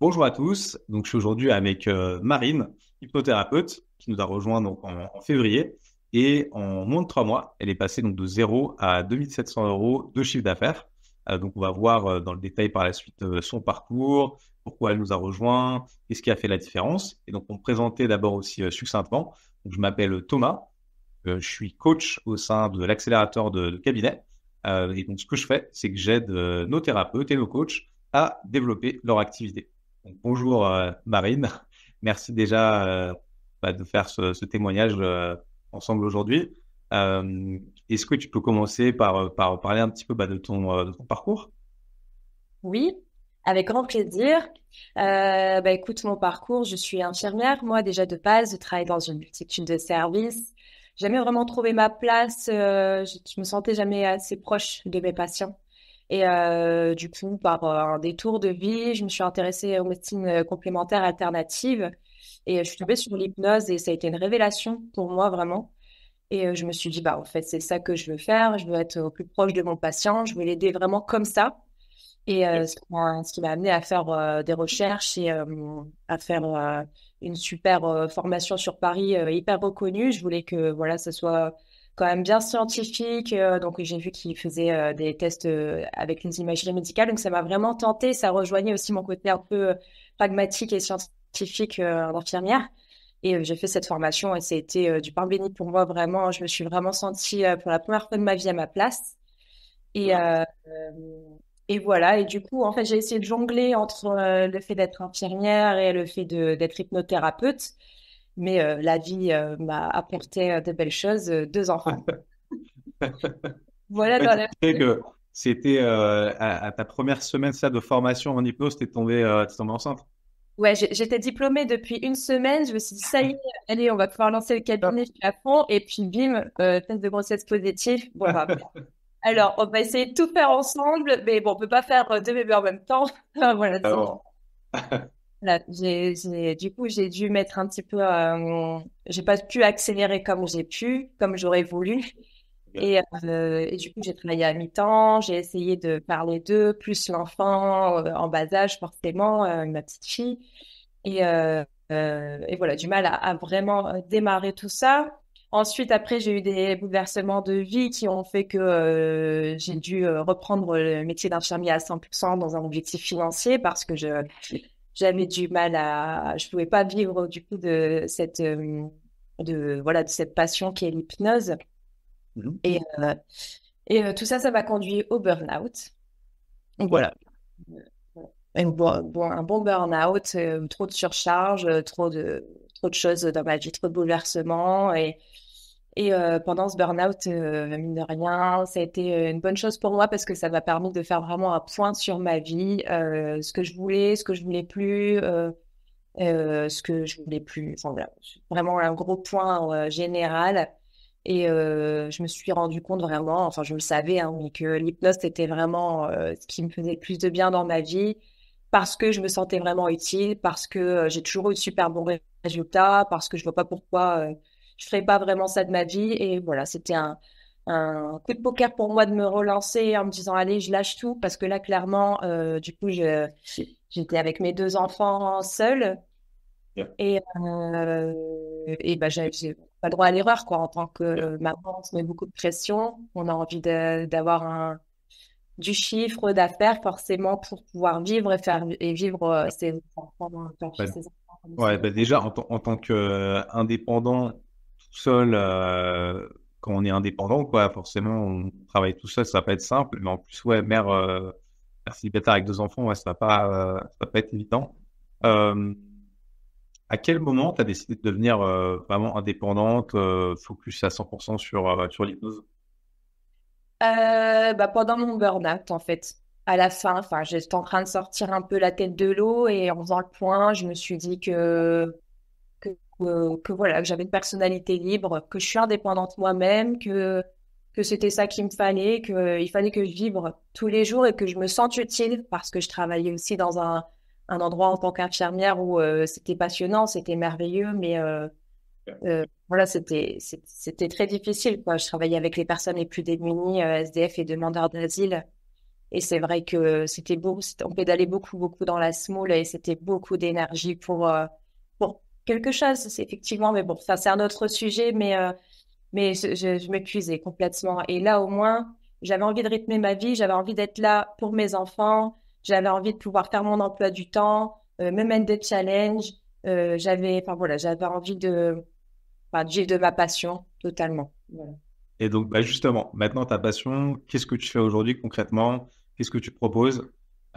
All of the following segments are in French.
Bonjour à tous. Donc, je suis aujourd'hui avec euh, Marine, hypnothérapeute, qui nous a rejoint donc en, février. Et en moins de trois mois, elle est passée donc de 0 à 2700 euros de chiffre d'affaires. Euh, donc, on va voir euh, dans le détail par la suite son parcours, pourquoi elle nous a rejoint, qu'est-ce qui a fait la différence. Et donc, on présentait d'abord aussi succinctement. Donc, je m'appelle Thomas. je suis coach au sein de l'accélérateur de, de, cabinet. et donc, ce que je fais, c'est que j'aide nos thérapeutes et nos coachs à développer leur activité bonjour euh, Marine, merci déjà euh, bah, de faire ce, témoignage euh, ensemble aujourd'hui. Est-ce que tu peux commencer par, parler un petit peu bah, de, ton, parcours Oui, avec grand plaisir. Bah, écoute, mon parcours, je suis infirmière. Moi, déjà de base, je travaille dans une multitude de services. Jamais vraiment trouvé ma place. Je, je me sentais jamais assez proche de mes patients. Et euh, du coup, par euh, un détour de vie, je me suis intéressée aux médecines euh, complémentaires alternatives et je suis tombée sur l'hypnose et ça a été une révélation pour moi vraiment. Et je me suis dit, bah, en fait, c'est ça que je veux faire. Je veux être au plus proche de mon patient. Je veux l'aider vraiment comme ça. Et ce qui m'a amené à faire des recherches et à faire une super formation sur Paris hyper reconnue. Je voulais que voilà, ce soit quand même bien scientifique. Euh, donc j'ai vu qu'il faisait euh, des tests euh, avec une imagerie médicale. Donc ça m'a vraiment tenté. Ça rejoignait aussi mon côté un peu pragmatique et scientifique d'infirmière. Et j'ai fait cette formation et c'était du pain béni pour moi vraiment. Je me suis vraiment sentie pour la première fois de ma vie à ma place. Et, et voilà. Et du coup, en fait, j'ai essayé de jongler entre le fait d'être infirmière et le fait d'être hypnothérapeute mais euh, la vie euh, m'a apporté euh, de belles choses, deux enfants. voilà. dans la... c'était à, ta première semaine de formation en hypnose, tu es tombée enceinte. Ouais, j'étais diplômée depuis une semaine. Je me suis dit, ça y est, allez, on va pouvoir lancer le cabinet, à fond. Et puis, bim, test de grossesse positif. Bon, bah, Alors, on va essayer de tout faire ensemble, mais bon, on peut pas faire deux bébés en même temps. voilà. Ah du coup, j'ai dû mettre un petit peu. Euh, j'ai pas pu accélérer comme j'ai pu, comme j'aurais voulu. Euh, et, du coup, j'ai travaillé à mi-temps, j'ai essayé de parler d'eux, plus l'enfant euh, en bas âge, forcément, ma petite fille. Et, et voilà, du mal à, vraiment démarrer tout ça. Ensuite, après, j'ai eu des bouleversements de vie qui ont fait que j'ai dû reprendre le métier d'infirmière à 100% dans un objectif financier parce que je, j'avais du mal à, je pouvais pas vivre du coup de cette, euh, de voilà, de cette passion qui est l'hypnose. Mmh. Et, euh, et euh, tout ça, ça m'a conduit au burn-out. voilà. bon, un bon burn-out, trop de surcharge, trop de, trop de choses dans ma vie, trop de bouleversements et et euh, pendant ce burn-out, euh, mine de rien, ça a été euh, une bonne chose pour moi parce que ça m'a permis de faire vraiment un point sur ma vie, ce que je voulais, ce que je voulais plus, ce que je voulais plus. Enfin, voilà, vraiment un gros point général. Et je me suis rendu compte vraiment, enfin je le savais, hein, que l'hypnose était vraiment ce qui me faisait le plus de bien dans ma vie parce que je me sentais vraiment utile, parce que j'ai toujours eu de super bons résultats, parce que je vois pas pourquoi je ferai pas vraiment ça de ma vie. Et voilà, c'était un, coup de poker pour moi de me relancer en me disant allez je lâche tout parce que là clairement euh, du coup j'étais avec mes deux enfants seuls et euh, et ben j'ai, pas droit à l'erreur quoi en tant que maman on se met beaucoup de pression on a envie d'avoir du chiffre d'affaires forcément pour pouvoir vivre et faire et vivre euh, ses enfants, bah, déjà en, en tant qu'indépendant euh, seul euh, quand on est indépendant, quoi. Forcément, on travaille tout seul, ça va pas être simple. Mais en plus, ouais, mère, euh, mère célibataire avec deux enfants, ça va pas, euh, ça va pas être évident. Euh, à quel moment tu as décidé de devenir vraiment indépendante, focus à 100% sur, sur l'hypnose bah, Pendant mon burn-out, en fait. À la fin, enfin, j'étais en train de sortir un peu la tête de l'eau et en faisant le point, je me suis dit que euh, que voilà, que j'avais une personnalité libre, que je suis indépendante moi-même, que que c'était ça qu'il me fallait, que euh, il fallait que je vibre tous les jours et que je me sente utile parce que je travaillais aussi dans un, un endroit en tant qu'infirmière où euh, c'était passionnant, c'était merveilleux, mais voilà, c'était c'était très difficile quoi. Je travaillais avec les personnes les plus démunies, SDF et demandeurs d'asile. Et c'est vrai que c'était beau, on pédalait beaucoup, beaucoup dans la small, et c'était beaucoup d'énergie pour, pour quelque chose. C'est effectivement, mais bon, ça c'est un autre sujet, mais, euh, mais je, je, complètement. Et là, au moins, j'avais envie de rythmer ma vie, j'avais envie d'être là pour mes enfants, j'avais envie de pouvoir faire mon emploi du temps, euh, me mettre des challenges. Euh, j'avais, enfin voilà, j'avais envie de, enfin, vivre de ma passion totalement. Et donc, bah justement, maintenant ta passion, qu'est-ce que tu fais aujourd'hui concrètement Qu'est-ce que tu proposes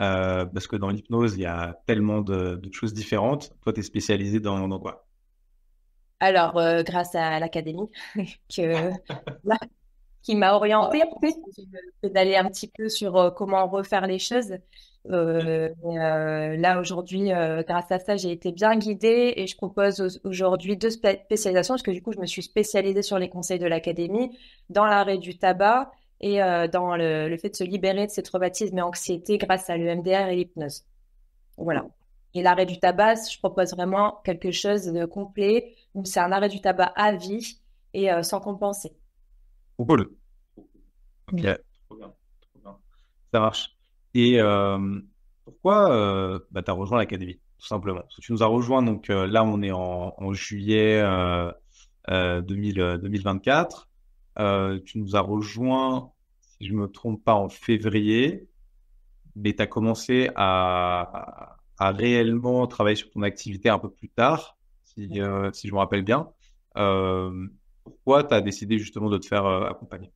euh, parce que dans l'hypnose, il y a tellement de, choses différentes. Toi, tu es spécialisé dans, quoi Alors, euh, grâce à l'académie, qui m'a orientée, d'aller un petit peu sur euh, comment refaire les choses. là aujourd'hui, grâce à ça, j'ai été bien guidée et je propose aujourd'hui deux spécialisations parce que du coup, je me suis spécialisée sur les conseils de l'académie dans l'arrêt du tabac et euh, dans le, fait de se libérer de ces traumatismes et anxiété grâce à l'EMDR et l'hypnose. Voilà. Et l'arrêt du tabac, je propose vraiment quelque chose de complet où c'est un arrêt du tabac à vie et euh, sans compenser. Cool. Ok. Mmh. bien. Trop bien. Ça marche. Et euh, pourquoi bah, tu as rejoint l'académie, tout simplement Tu nous as rejoint, donc là on est en, juillet 2024. Euh, tu nous as rejoint, si je me trompe pas, en février, mais tu as commencé à, réellement travailler sur ton activité un peu plus tard, si, euh, je me rappelle bien. Euh, pourquoi tu as décidé justement de te faire accompagner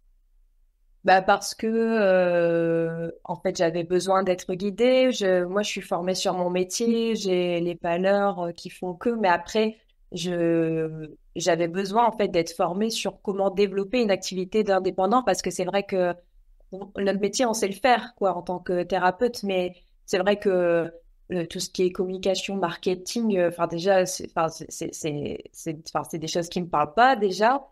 bah parce que en fait j'avais besoin d'être guidée. Je, moi je suis formée sur mon métier, j'ai les panneurs qui font que, mais après je j'avais besoin en fait d'être formée sur comment développer une activité d'indépendant parce que c'est vrai que notre métier on sait le faire quoi en tant que thérapeute mais c'est vrai que euh, tout ce qui est communication, marketing, euh, enfin déjà, c'est des choses qui me parlent pas déjà,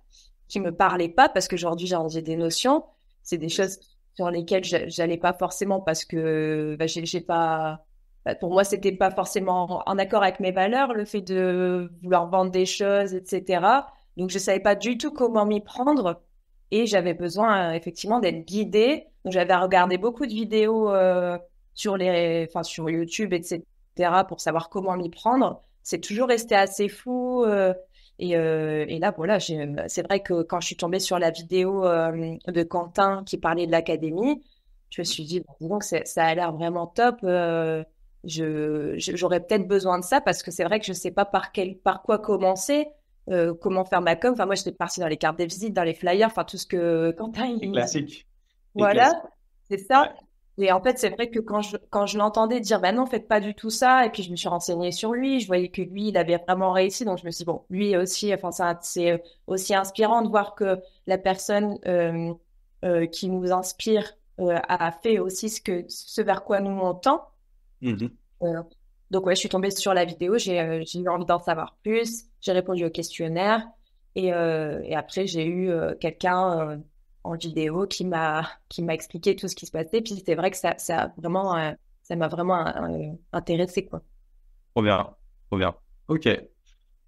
qui me parlaient pas parce qu'aujourd'hui j'ai des notions, c'est des choses sur lesquelles j'allais pas forcément parce que bah, je j'ai pas bah, pour moi, c'était pas forcément en accord avec mes valeurs, le fait de vouloir vendre des choses, etc. Donc, je savais pas du tout comment m'y prendre et j'avais besoin euh, effectivement d'être guidée. Donc, j'avais regardé beaucoup de vidéos euh, sur les, sur YouTube, etc. pour savoir comment m'y prendre. C'est toujours resté assez fou. Euh, et, et, là, voilà, c'est vrai que quand je suis tombée sur la vidéo de Quentin qui parlait de l'académie, je me suis dit, bon, donc ça a l'air vraiment top je, j'aurais peut-être besoin de ça parce que c'est vrai que je sais pas par quel, par quoi commencer. Euh, comment faire ma com. Enfin, moi, j'étais partie dans les cartes de visite, dans les flyers, enfin, tout ce que Quentin. Il... Classique. Voilà, c'est ça. Et en fait, c'est vrai que quand je, quand je l'entendais dire, ben bah non, faites pas du tout ça, et puis je me suis renseignée sur lui, je voyais que lui, il avait vraiment réussi, donc je me suis dit, bon, lui aussi, enfin, c'est aussi inspirant de voir que la personne euh, euh, qui nous inspire a fait aussi ce, que, ce vers quoi nous on Mhm. Euh, donc ouais, je suis tombée sur la vidéo, euh, j'ai eu envie d'en savoir plus, j'ai répondu au questionnaire et, euh, après j'ai eu quelqu'un en vidéo qui m'a qui m'a expliqué tout ce qui se passait. Puis c'est vrai que ça ça vraiment ça m'a vraiment intéressé quoi. Trop bien, trop bien. Ok,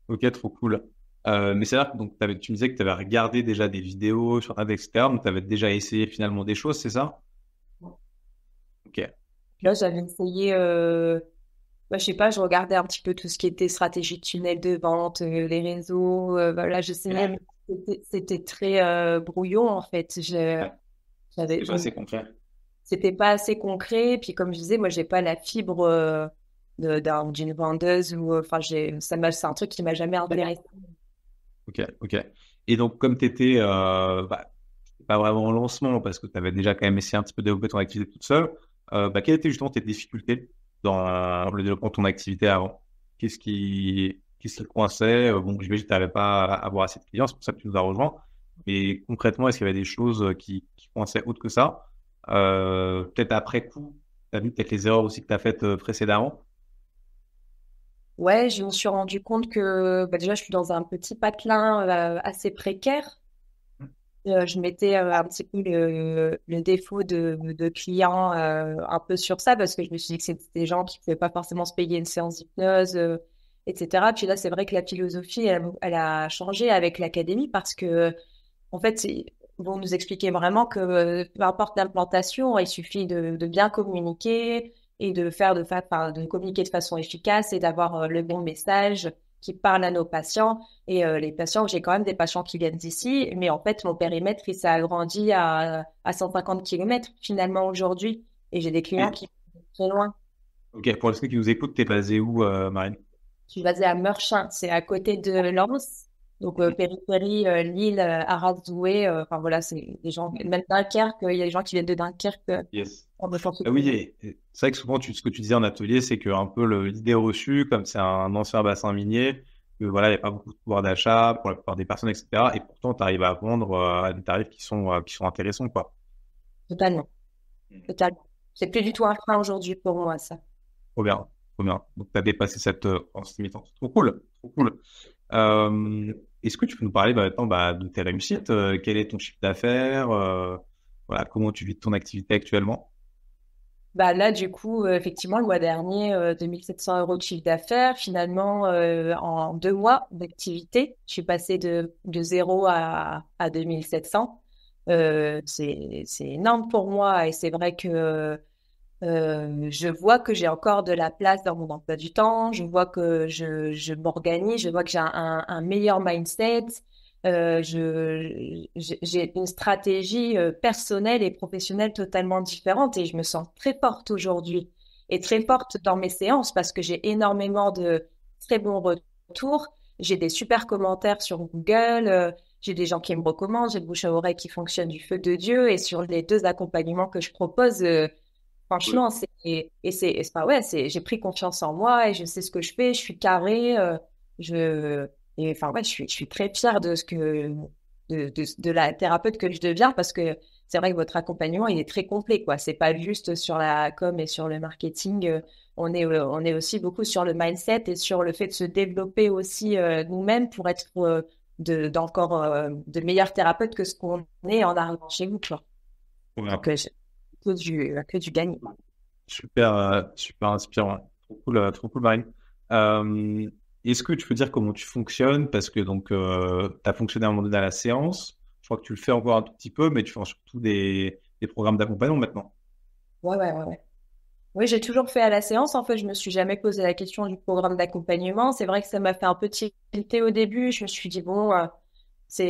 ok, trop cool. mais cest vrai que donc tu me disais que tu avais regardé déjà des vidéos sur Internet, externe tu avais déjà essayé finalement des choses, c'est ça Ok. Là, j'avais essayé, euh, bah, je sais pas, je regardais un petit peu tout ce qui était stratégie de tunnel de vente, euh, les réseaux. voilà, euh, bah, je sais même, c'était, c'était très euh, brouillon en fait. c'était pas assez concret. C'était pas assez concret. Puis comme je disais, moi, j'ai pas la fibre d'un, d'une vendeuse ou enfin, j'ai, ça c'est un truc qui m'a jamais intéressé. Ok, ok. Et donc, comme tu étais bah, pas vraiment en lancement parce que tu avais déjà quand même essayé un petit peu de développer ton activité toute seule euh, bah, quelles étaient justement tes difficultés dans euh, le développement de ton activité avant Qu'est-ce qui, quest coinçait euh, Bon, j'imagine que tu n'arrivais pas à avoir assez de clients, c'est pour ça que tu nous as rejoint. Mais concrètement, est-ce qu'il y avait des choses qui, qui coinçaient autre que ça Peut-être après coup, tu as vu peut-être les erreurs aussi que tu as faites précédemment Ouais, je me suis rendu compte que bah, déjà, je suis dans un petit patelin assez précaire euh, je mettais euh, un petit peu le, défaut de, de clients euh, un peu sur ça parce que je me suis dit que c'était des gens qui ne pouvaient pas forcément se payer une séance d'hypnose, etc. Puis là, c'est vrai que la philosophie, elle, a changé avec l'académie parce que, en fait, ils nous expliquer vraiment que peu importe l'implantation, il suffit de, bien communiquer et de faire de, de communiquer de façon efficace et d'avoir le bon message qui parle à nos patients. Et euh, les patients, j'ai quand même des patients qui viennent d'ici, mais en fait, mon périmètre, il s'est agrandi à, 150 km finalement aujourd'hui. Et j'ai des clients qui sont très loin. Ok, pour ceux qui nous écoutent, tu es basé où, euh, Marine Je suis basée à Meurchin, c'est à côté de Lens. Donc euh, Périphérie, euh, Lille, euh, Aradoué, enfin voilà, c'est des gens, même Dunkerque, il y a des gens qui viennent de Dunkerque. Yes. Ah oui, c'est vrai que souvent, ce que tu disais en atelier, c'est que peu l'idée reçue, comme c'est un ancien bassin minier, voilà, il n'y a pas beaucoup de pouvoir d'achat pour la plupart des personnes, etc. Et pourtant, tu arrives à vendre à des tarifs qui sont, qui sont intéressants, quoi. Totalement. Mm. Totalement. C'est plus du tout un frein aujourd'hui pour moi, ça. Trop bien, trop bien. Donc, tu as dépassé cette limite. Trop cool, trop cool. Euh, est-ce que tu peux nous parler maintenant bah, de tes réussites euh, Quel est ton chiffre d'affaires euh, voilà, Comment tu vis ton activité actuellement bah là, du coup, euh, effectivement, le mois dernier, 2700 euros de chiffre d'affaires. Finalement, en deux mois d'activité, je suis passé de, de à, à 2700. c'est énorme pour moi et c'est vrai que euh, je vois que j'ai encore de la place dans mon emploi du temps, je vois que je, m'organise, je vois que j'ai un, meilleur mindset, euh, j'ai une stratégie euh, personnelle et professionnelle totalement différente et je me sens très forte aujourd'hui et très forte dans mes séances parce que j'ai énormément de très bons retours, j'ai des super commentaires sur Google. j'ai des gens qui me recommandent, j'ai le bouche à oreille qui fonctionne du feu de Dieu. Et sur les deux accompagnements que je propose, Franchement, c'est et pas ouais, c'est j'ai pris confiance en moi et je sais ce que je fais, je suis carré, euh, je enfin ouais, je suis je suis très fière de ce que de, la thérapeute que je deviens parce que c'est vrai que votre accompagnement il est très complet quoi, c'est pas juste sur la com et sur le marketing, euh, on est euh, on est aussi beaucoup sur le mindset et sur le fait de se développer aussi nous-mêmes pour être encore de d'encore de meilleurs thérapeutes que ce qu'on est en arrivant chez vous quoi que du, que du gagner. Super, euh, super inspirant. Trop cool, euh, trop cool Marine. Euh, est-ce que tu peux dire comment tu fonctionnes Parce que donc, tu as fonctionné à un moment donné à la séance. Je crois que tu le fais encore un tout petit peu, mais tu fais surtout des, des programmes d'accompagnement maintenant. Ouais, ouais, ouais. Oui, j'ai toujours fait à la séance. En fait, je me suis jamais posé la question du programme d'accompagnement. C'est vrai que ça m'a fait un peu tilter au début. Je me suis dit, bon,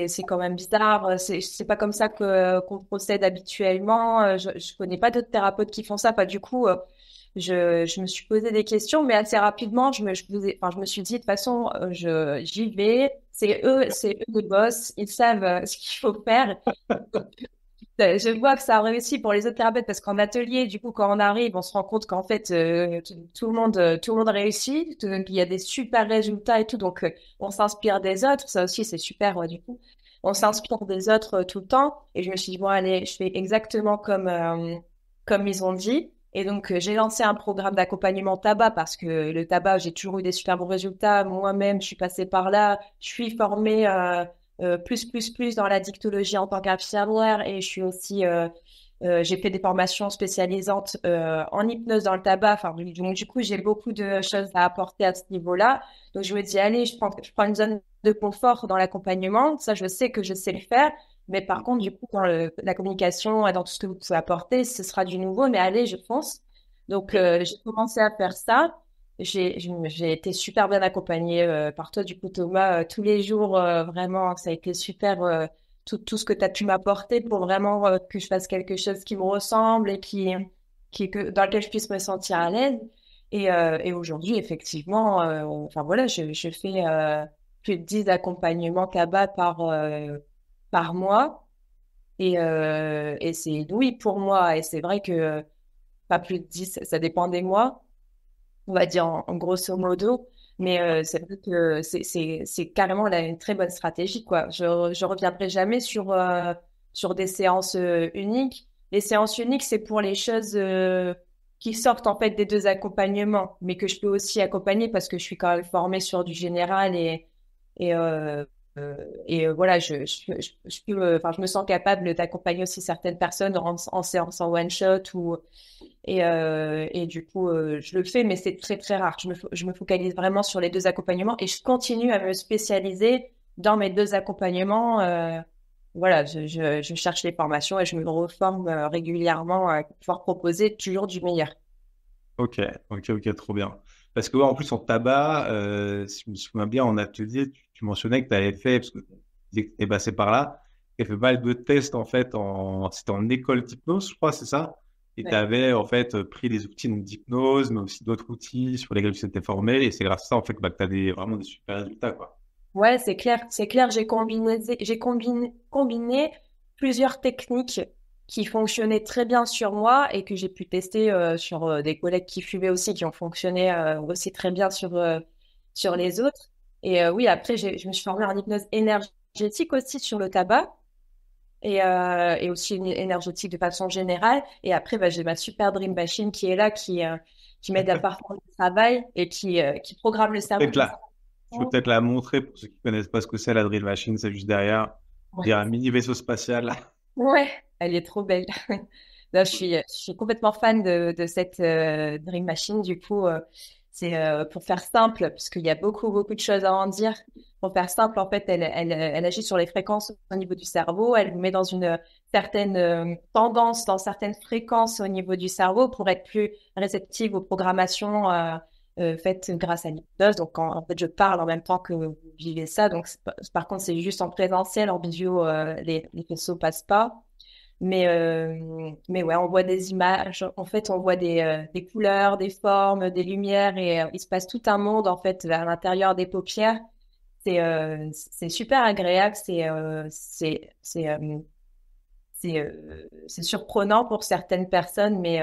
c'est quand même bizarre. Euh, c'est pas comme ça que euh, qu'on procède habituellement. Euh, je, je connais pas d'autres thérapeutes qui font ça. Pas du coup. Je, me suis posé des questions, mais assez rapidement, je me, enfin, je me suis dit, de toute façon, je, j'y vais. C'est eux, c'est eux le boss. Ils savent ce qu'il faut faire. je vois que ça a réussi pour les autres thérapeutes parce qu'en atelier, du coup, quand on arrive, on se rend compte qu'en fait, euh, tout, le monde, euh, tout le monde réussit, qu'il y a des super résultats et tout. Donc, euh, on s'inspire des autres. Ça aussi, c'est super, ouais, du coup. On s'inspire des autres tout le temps. Et je me suis dit, bon, allez, je fais exactement comme, comme ils ont dit. Et donc, j'ai lancé un programme d'accompagnement tabac parce que le tabac, j'ai toujours eu des super bons résultats. Moi-même, je suis passée par là. Je suis formée euh, plus, plus, plus dans la dictologie en tant qu'observateur et je suis aussi. Euh, euh, j'ai fait des formations spécialisantes en hypnose dans le tabac. Enfin, du, coup, j'ai beaucoup de choses à apporter à ce niveau-là. Donc, je me dis, allez, je prends, je prends une zone de confort dans l'accompagnement. Ça, je sais que je sais le faire. Mais par contre, du coup, dans la communication et dans tout ce que vous pouvez apporter, ce sera du nouveau, mais allez, je fonce, Donc, j'ai commencé à faire ça j'ai été super bien accompagnée euh, par toi, du coup, Thomas, euh, tous les jours, euh, vraiment, ça a été super, tout, tout, ce que tu as pu m'apporter pour vraiment que je fasse quelque chose qui me ressemble et qui, qui que, dans lequel je puisse me sentir à l'aise. Et, et aujourd'hui, effectivement, enfin voilà, je, je fais plus de 10 accompagnements CABA par, par mois. Et, et c'est oui pour moi. Et c'est vrai que pas plus de 10, ça dépend des mois on va dire en, grosso modo. Mais euh, c'est vrai que c'est carrément là, une très bonne stratégie. Quoi. Je ne reviendrai jamais sur, euh, sur des séances euh, uniques. Les séances uniques, c'est pour les choses qui sortent en fait des deux accompagnements, mais que je peux aussi accompagner parce que je suis quand même formée sur du général et, et euh, et euh, voilà, je, je, enfin, je me sens capable d'accompagner aussi certaines personnes en, séance en one shot ou et, euh, et du coup, je le fais, mais c'est très très rare. Je me, je me focalise vraiment sur les deux accompagnements et je continue à me spécialiser dans mes deux accompagnements. voilà, je, je, cherche les formations et je me reforme régulièrement pour pouvoir proposer toujours du meilleur. Ok, ok, ok, trop bien. Parce que moi en plus en tabac, si je me souviens bien, en atelier, tu tu mentionnais que tu avais fait, parce que tu passé par là, tu as fait mal de tests en fait, en, c'était en école d'hypnose, je crois, c'est ça Et tu avais en fait pris des outils d'hypnose, mais aussi d'autres outils sur lesquels tu t'étais formé, et c'est grâce à ça en fait que tu as des, vraiment des super résultats. Quoi. Ouais, c'est clair, c'est clair, j'ai combiné, j'ai combiné, plusieurs techniques qui fonctionnaient très bien sur moi et que j'ai pu tester euh, sur euh, des collègues qui fumaient aussi, qui ont fonctionné euh, aussi très bien sur, sur les autres. Et euh, oui, après, je me suis formée en hypnose énergétique aussi sur le tabac et, euh, aussi une énergétique de façon générale. Et après, bah, j'ai ma super Dream Machine qui est là, qui, euh, qui m'aide à parfaire le travail et qui, qui programme le cerveau. Je peux peut-être la montrer pour ceux qui ne connaissent pas ce que c'est la Dream Machine, c'est juste derrière. Il y a un mini vaisseau spatial. Ouais, elle est trop belle. Là, je, suis, je suis complètement fan de, de cette Dream Machine. Du coup, c'est euh, pour faire simple, puisqu'il y a beaucoup, beaucoup de choses à en dire. Pour faire simple, en fait, elle, elle, agit sur les fréquences au niveau du cerveau. Elle vous met dans une euh, certaine euh, tendance, dans certaines fréquences au niveau du cerveau pour être plus réceptive aux programmations faites grâce à l'hypnose. Donc, en, fait, je parle en même temps que vous vivez ça. Donc, par contre, c'est juste en présentiel, en visio, les, les faisceaux passent pas. Mais, euh, mais ouais, on voit des images, en fait, on voit des, euh, des couleurs, des formes, des lumières, et euh, il se passe tout un monde, en fait, à l'intérieur des paupières. C'est c'est super agréable, c'est c'est c'est surprenant pour certaines personnes, mais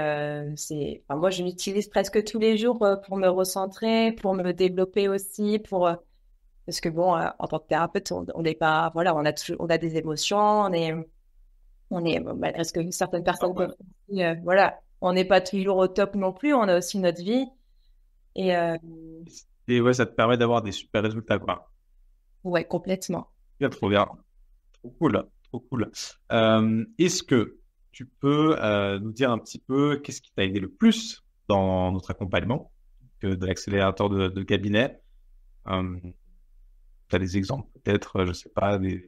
c'est enfin, moi, je l'utilise presque tous les jours pour me recentrer, pour me développer aussi, pour parce que bon, en tant que thérapeute, on n'est pas, voilà, on a, on a des émotions, on est on est, bah, ce que certaines personnes, euh, voilà, on n'est pas toujours au top non plus, on a aussi notre vie. Et, euh, et ouais, ça te permet d'avoir des super résultats, quoi. Ouais, complètement. trop bien. Trop cool. Trop cool. Euh, est-ce que tu peux nous dire un petit peu qu'est-ce qui t'a aidé le plus dans notre accompagnement que de l'accélérateur de, cabinet Tu as des exemples, peut-être, je sais pas, des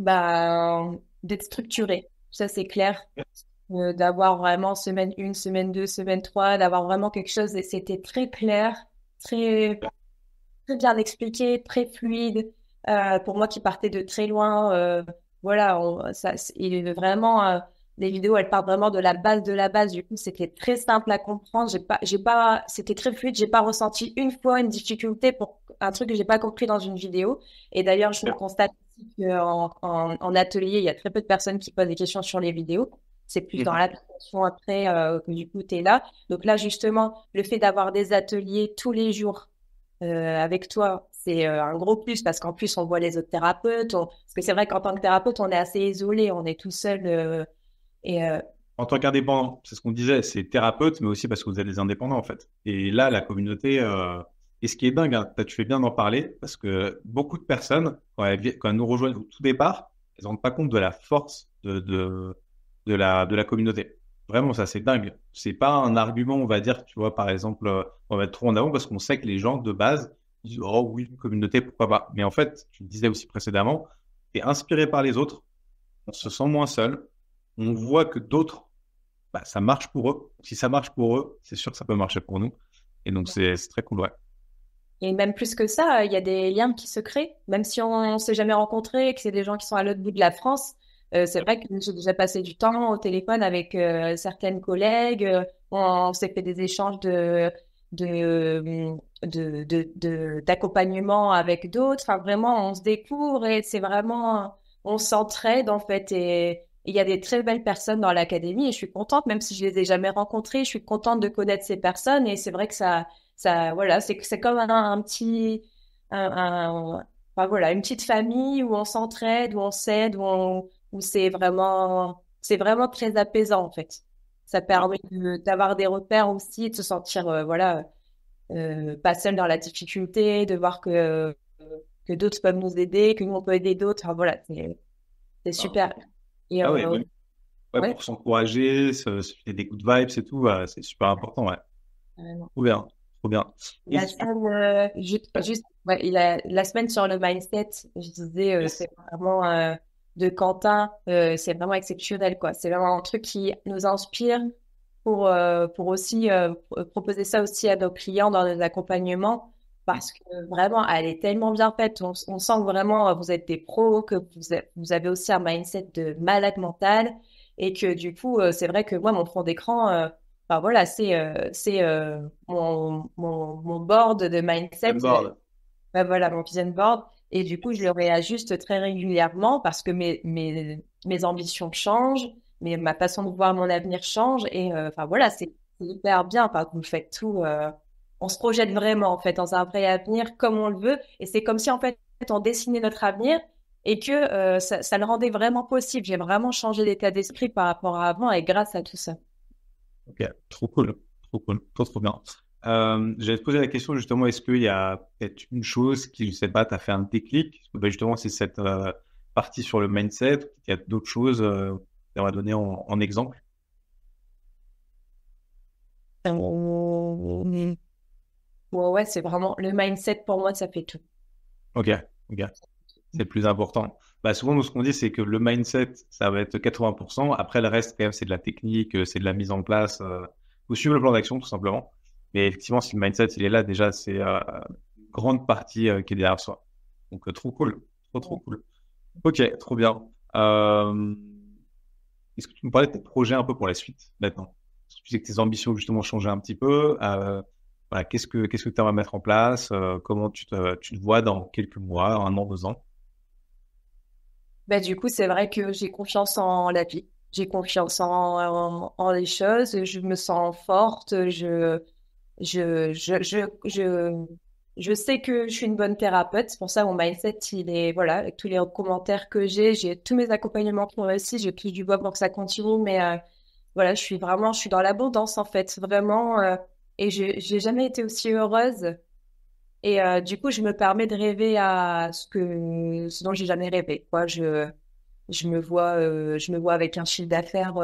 bah, d'être structuré. Ça, c'est clair. Euh, d'avoir vraiment semaine 1, semaine 2, semaine 3, d'avoir vraiment quelque chose. Et c'était très clair, très, très bien expliqué, très fluide. Euh, pour moi qui partais de très loin, euh, voilà, ça, il est vraiment euh, les vidéos, elles partent vraiment de la base de la base. Du coup, c'était très simple à comprendre. J'ai pas, j'ai pas, c'était très fluide. J'ai pas ressenti une fois une difficulté pour un truc que j'ai pas compris dans une vidéo. Et d'ailleurs, je constate qu'en atelier, il y a très peu de personnes qui posent des questions sur les vidéos. C'est plus dans mhm. l'attention après euh, que du coup, tu es là. Donc là, justement, le fait d'avoir des ateliers tous les jours euh, avec toi, c'est euh, un gros plus parce qu'en plus on voit les autres thérapeutes. Parce que c'est vrai qu'en tant que thérapeute, on est assez isolé, on est tout seul euh, en tant qu'indépendant, c'est ce qu'on disait, c'est thérapeute, mais aussi parce que vous êtes des indépendants en fait. Et là, la communauté, euh, et ce qui est dingue, hein, tu fais bien d'en parler, parce que beaucoup de personnes, quand elles, nous rejoignent au tout départ, elles ne rendent pas compte de la force de, de, la, de la communauté. Vraiment, ça c'est dingue. C'est pas un argument, on va dire, tu vois, par exemple, euh, on va être trop en avant parce qu'on sait que les gens de base disent Oh oui, communauté, pourquoi pas Mais en fait, tu le disais aussi précédemment, tu inspiré par les autres, on se sent moins seul, on voit que d'autres, bah, ça marche pour eux. Si ça marche pour eux, c'est sûr que ça peut marcher pour nous. Et donc, c'est très cool, ouais. Et même plus que ça, euh, il y a des liens qui se créent. Même si on ne s'est jamais rencontrés, que c'est des gens qui sont à l'autre bout de la France, euh, c'est vrai que j'ai déjà passé du temps au téléphone avec euh, certaines collègues. On, s'est fait des échanges de d'accompagnement de, de, avec d'autres. Enfin, vraiment, on se découvre et c'est vraiment, on s'entraide en fait. Et il y a des très belles personnes dans l'académie et je suis contente, même si je les ai jamais rencontrées, je suis contente de connaître ces personnes et c'est vrai que ça, ça, voilà, c'est c'est comme un, petit, un, voilà, une petite famille où on s'entraide, où on s'aide, où, où c'est vraiment, c'est vraiment très apaisant en fait. Ça permet d'avoir des repères aussi de se sentir, euh, voilà, euh, pas seul dans la difficulté, de voir que que d'autres peuvent nous aider, que nous on peut aider d'autres. voilà, c'est super. Ah euh, pour s'encourager, se, faire des coups de vibes et tout, bah, c'est super important, ouais. Trop bien, trop bien. Euh, la, semaine, sur le mindset, je disais, euh, c'est vraiment de Quentin, c'est vraiment exceptionnel, C'est vraiment un truc qui nous inspire pour, pour aussi proposer ça aussi à nos clients dans nos accompagnements parce que vraiment, elle est tellement bien faite. On, sent que vraiment, vous êtes des pros, que vous, avez aussi un mindset de malade mental et que du coup, euh, c'est vrai que moi, mon fond d'écran, euh, enfin voilà, c'est euh, c'est mon, mon, board de mindset. Board. Ben voilà, mon vision board. Et du coup, je le réajuste très régulièrement parce que mes, mes, mes ambitions changent, mais ma façon de voir mon avenir change. Et enfin voilà, c'est hyper bien. Enfin, vous faites tout on se projette vraiment en fait dans un vrai avenir comme on le veut. Et c'est comme si en fait on dessinait notre avenir et que euh, ça, le rendait vraiment possible. J'ai vraiment changé d'état d'esprit par rapport à avant et grâce à tout ça. Ok, trop cool, trop cool, trop trop bien. Euh, J'allais te poser la question justement, est-ce qu'il y a peut-être une chose qui, je sais pas, t'as fait un déclic bah, Justement, c'est cette euh, partie sur le mindset. Il y a d'autres choses qu'on euh, va donner en, exemple. Ouais, ouais, c'est vraiment le mindset pour moi, ça fait tout. Ok, ok. C'est plus important. Bah, souvent, nous, ce qu'on dit, c'est que le mindset, ça va être 80%. Après, le reste, quand même, c'est de la technique, euh, c'est de la mise en place. Vous euh, suivez le plan d'action, tout simplement. Mais effectivement, si le mindset, il est là, déjà, c'est une euh, grande partie qui est derrière soi. Donc, trop cool. Trop, trop cool. Ok, trop bien. Est-ce que tu me parlais de tes projets un peu pour la suite maintenant est que tu sais que tes ambitions, justement, changé un petit peu qu'est-ce que qu'est-ce que tu vas mettre en place euh, Comment tu te, vois dans quelques mois, un an, deux ans bah, du coup, c'est vrai que j'ai confiance en la vie, j'ai confiance en, les choses, je me sens forte, je, je, je, je, je, sais que je suis une bonne thérapeute, c'est pour ça mon mindset, il est, voilà, avec tous les commentaires que j'ai, j'ai tous mes accompagnements qui ont réussi, je plus du bois pour que ça continue, mais euh, voilà, je suis vraiment, je suis dans l'abondance en fait, vraiment, euh, et je n'ai jamais été aussi heureuse. Et euh, du coup, je me permets de rêver à ce, que, ce dont j'ai jamais rêvé. Quoi. Je, je, me vois, euh, je me vois avec un chiffre d'affaires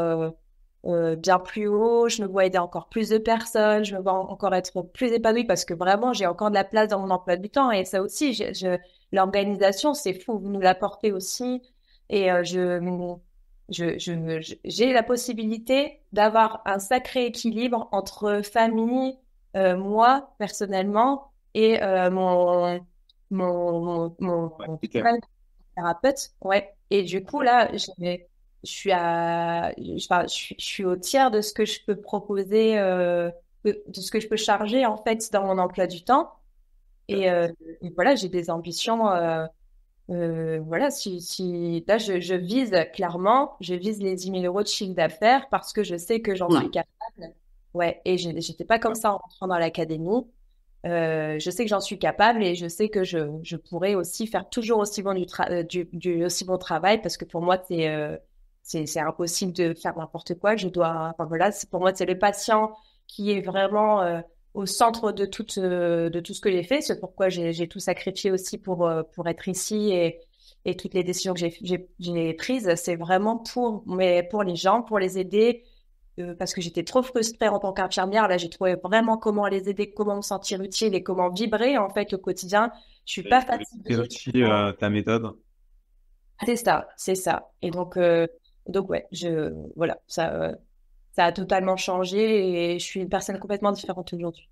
euh, bien plus haut, je me vois aider encore plus de personnes, je me vois encore être plus épanouie parce que vraiment, j'ai encore de la place dans mon emploi du temps. Et ça aussi, je, l'organisation, c'est fou, vous nous l'apportez aussi. Et je je je, j'ai la possibilité d'avoir un sacré équilibre entre famille, euh, moi personnellement et euh, mon, mon, mon, thérapeute. Ouais. Et du coup là, je suis à, je, suis au tiers de ce que je peux proposer, euh, de ce que je peux charger en fait dans mon emploi du temps. Et, et voilà, j'ai des ambitions euh, voilà, si, si là je, je, vise clairement, je vise les 10 000 euros de chiffre d'affaires parce que je sais que j'en suis capable. Ouais, et j'étais pas comme ça en rentrant dans l'académie. Euh, je sais que j'en suis capable et je sais que je, je pourrais aussi faire toujours aussi bon, du, euh, du, du aussi bon travail parce que pour moi, euh, c'est c'est impossible de faire n'importe quoi. Je dois, enfin voilà, pour moi, c'est le patient qui est vraiment euh, au centre de, toute, euh, de tout ce que j'ai fait. C'est pourquoi j'ai tout sacrifié aussi pour, euh, pour être ici et, et toutes les décisions que j'ai prises. C'est vraiment pour, mais pour les gens, pour les aider, euh, parce que j'étais trop frustrée en tant qu'infirmière. Là, j'ai trouvé vraiment comment les aider, comment me sentir utile et comment vibrer en fait au quotidien. Je suis pas fatiguée. C'est ta méthode. C'est ça, c'est ça. Et donc, donc ouais, je voilà, ça, ça a totalement changé et je suis une personne complètement différente aujourd'hui.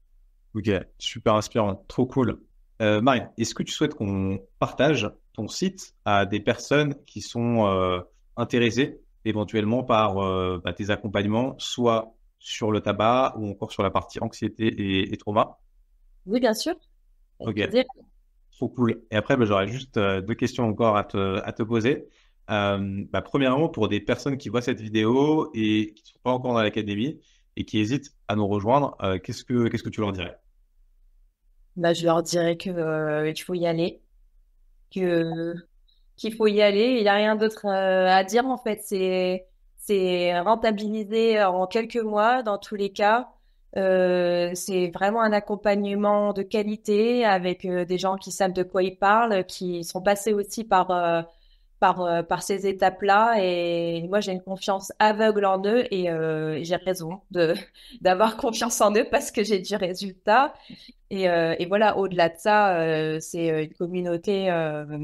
Ok, super inspirant, trop cool. Euh, Marie, est-ce que tu souhaites qu'on partage ton site à des personnes qui sont euh, intéressées éventuellement par euh, bah, tes accompagnements, soit sur le tabac ou encore sur la partie anxiété et, trauma Oui, bien sûr. Ok. Trop cool. Et après, bah, j'aurais juste euh, deux questions encore à te poser. Euh, bah, Premièrement, pour des personnes qui voient cette vidéo et qui ne sont pas encore dans l'académie et qui hésitent à nous rejoindre, euh, qu'est-ce que que tu leur dirais bah, Je leur dirais euh, qu'il faut y aller, que qu'il faut y aller. Il n'y a rien d'autre à dire en fait. C'est c'est rentabilisé en quelques mois dans tous les cas. c'est vraiment un accompagnement de qualité avec des gens qui savent de quoi ils parlent, qui sont passés aussi par euh, par, ces étapes-là. Et moi, j'ai une confiance aveugle en eux et euh, j'ai raison de, d'avoir confiance en eux parce que j'ai du résultat. Et, euh, voilà, au-delà de ça, c'est une communauté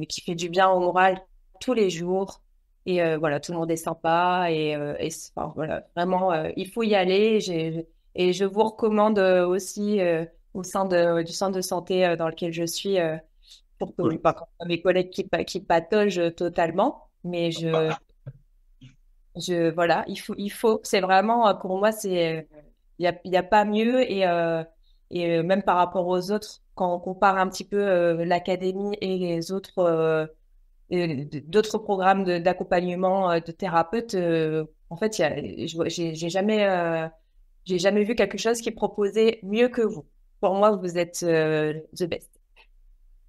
qui fait du bien au moral tous les jours. Et voilà, tout le monde est sympa. Et, voilà, vraiment, il faut y aller. J'ai, et je vous recommande aussi au sein du centre de santé dans lequel je suis pour que oui. par contre, mes collègues qui, qui patogent euh, totalement, mais je, je voilà, il faut, il faut, c'est vraiment euh, pour moi, c'est il n'y a, y a, pas mieux et, euh, et même par rapport aux autres, quand on compare un petit peu l'académie et les autres, d'autres programmes d'accompagnement de, de, thérapeutes, en fait, j'ai jamais, j'ai jamais vu quelque chose qui proposait mieux que vous. Pour moi, vous êtes the best.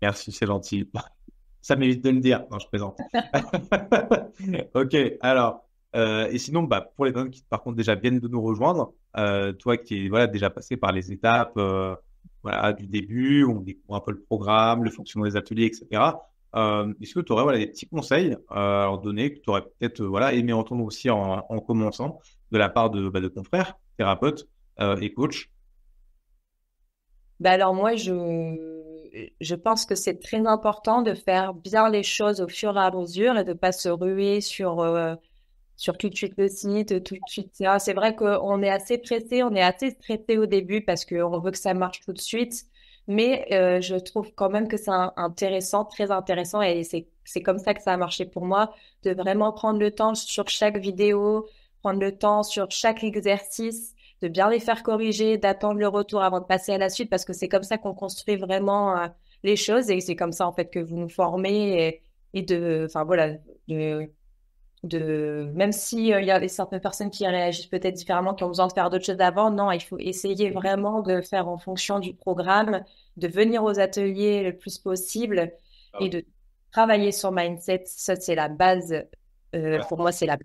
Merci, c'est gentil. Ça m'évite de le dire. Non, je présente. ok, alors, euh, et sinon, bah, pour les personnes qui, par contre, déjà viennent de nous rejoindre, euh, toi qui es voilà, déjà passé par les étapes euh, voilà, du début, on découvre un peu le programme, le fonctionnement des ateliers, etc. Est-ce que tu aurais voilà, des petits conseils à leur donner que tu aurais peut-être voilà, aimé entendre aussi en, commençant de la part de, bah, de confrères, thérapeutes et coachs bah, Alors, moi, je je pense que c'est très important de faire bien les choses au fur et à mesure et de pas se ruer sur euh, sur tout de suite le site, tout de suite. C'est vrai qu'on est assez pressé, on est assez stressé au début parce qu'on veut que ça marche tout de suite. Mais euh, je trouve quand même que c'est intéressant, très intéressant, et c'est comme ça que ça a marché pour moi, de vraiment prendre le temps sur chaque vidéo, prendre le temps sur chaque exercice, de bien les faire corriger, d'attendre le retour avant de passer à la suite, parce que c'est comme ça qu'on construit vraiment euh, les choses et c'est comme ça en fait que vous nous formez et, de, enfin voilà, de, même si euh, il y a certaines personnes qui réagissent peut-être différemment, qui ont besoin de faire d'autres choses avant, non, il faut essayer vraiment de faire en fonction du programme, de venir aux ateliers le plus possible ah et de travailler sur mindset. Ça c'est la base. Euh, pour moi, c'est la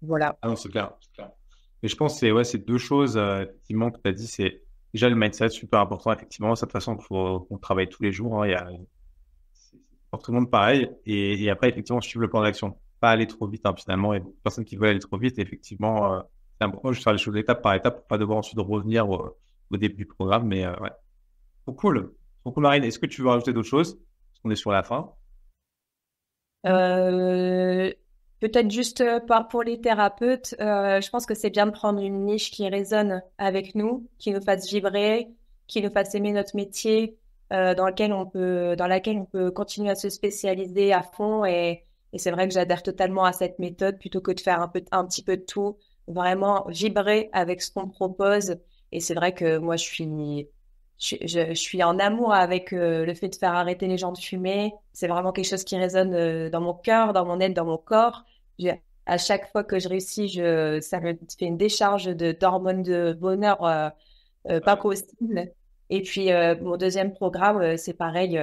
voilà. Ah non, c'est clair, c'est clair. Mais je pense que c'est ouais, ces deux choses, qui euh, effectivement, que tu as dit, c'est déjà le mindset, super important, effectivement. cette de toute façon, qu'on travaille tous les jours. Hein, il y a pour tout le monde pareil. Et, et après, effectivement, suivre le plan d'action. Pas aller trop vite, hein, finalement. et y personnes qui veulent aller trop vite. effectivement, euh, c'est important de faire les choses étape par étape pour pas devoir ensuite revenir au, début du programme. Mais euh, ouais. Trop cool. Trop cool, Marine. Est-ce que tu veux rajouter d'autres choses Parce qu'on est sur la fin. Euh, Peut-être juste euh, pour les thérapeutes, euh, je pense que c'est bien de prendre une niche qui résonne avec nous, qui nous fasse vibrer, qui nous fasse aimer notre métier, euh, dans lequel on peut, dans laquelle on peut continuer à se spécialiser à fond. Et, et c'est vrai que j'adhère totalement à cette méthode plutôt que de faire un peu, un petit peu de tout, vraiment vibrer avec ce qu'on propose. Et c'est vrai que moi, je suis je, suis en amour avec euh, le fait de faire arrêter les gens de fumer. C'est vraiment quelque chose qui résonne euh, dans mon cœur, dans mon être, dans mon corps. à chaque fois que je réussis, je, ça me fait une décharge d'hormones de, de, bonheur euh, pas ah. possible. Et puis, mon deuxième programme, c'est pareil.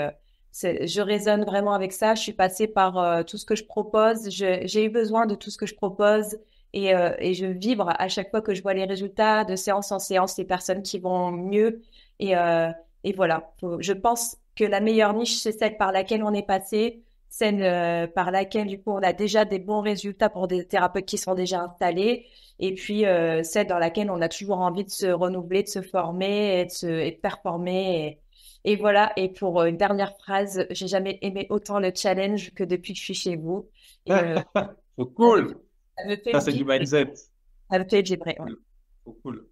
je résonne vraiment avec ça. Je suis passée par tout ce que je propose. J'ai eu besoin de tout ce que je propose. Et, et je vibre à chaque fois que je vois les résultats de séance en séance, les personnes qui vont mieux, et, euh, et voilà, je pense que la meilleure niche, c'est celle par laquelle on est passé, celle euh, par laquelle, du coup, on a déjà des bons résultats pour des thérapeutes qui sont déjà installés, et puis euh, celle dans laquelle on a toujours envie de se renouveler, de se former et de, se, et de performer. Et, voilà, et pour une dernière phrase, j'ai jamais aimé autant le challenge que depuis que je suis chez vous. C'est cool! Ça, c'est du mindset. Ça me cool.